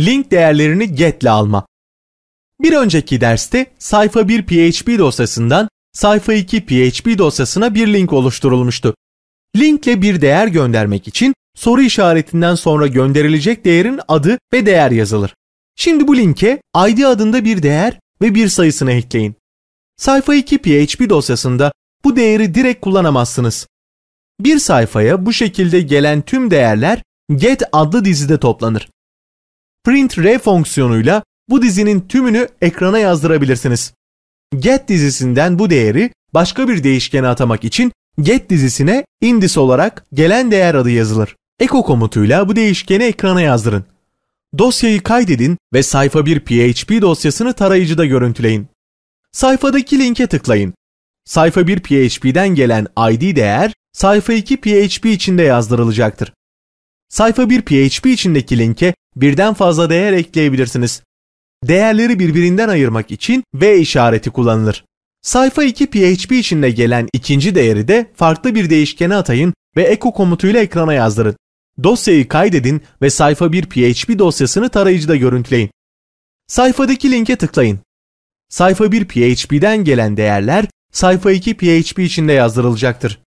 link değerlerini get ile alma. Bir önceki derste sayfa 1 PHP dosyasından sayfa 2 PHP dosyasına bir link oluşturulmuştu. Linkle bir değer göndermek için soru işaretinden sonra gönderilecek değerin adı ve değer yazılır. Şimdi bu linke id adında bir değer ve bir sayısını ekleyin. Sayfa 2 PHP dosyasında bu değeri direkt kullanamazsınız. Bir sayfaya bu şekilde gelen tüm değerler get adlı dizide toplanır print re fonksiyonuyla bu dizinin tümünü ekrana yazdırabilirsiniz. Get dizisinden bu değeri başka bir değişkene atamak için get dizisine indis olarak gelen değer adı yazılır. Echo komutuyla bu değişkeni ekrana yazdırın. Dosyayı kaydedin ve sayfa 1 PHP dosyasını tarayıcıda görüntüleyin. Sayfadaki linke tıklayın. Sayfa 1 PHP'den gelen ID değer sayfa 2 PHP içinde yazdırılacaktır. Sayfa 1 PHP içindeki linke birden fazla değer ekleyebilirsiniz. Değerleri birbirinden ayırmak için V işareti kullanılır. Sayfa 2 PHP içinde gelen ikinci değeri de farklı bir değişkene atayın ve echo komutuyla ekrana yazdırın. Dosyayı kaydedin ve sayfa 1 PHP dosyasını tarayıcıda görüntüleyin. Sayfadaki linke tıklayın. Sayfa 1 PHP'den gelen değerler sayfa 2 PHP içinde yazdırılacaktır.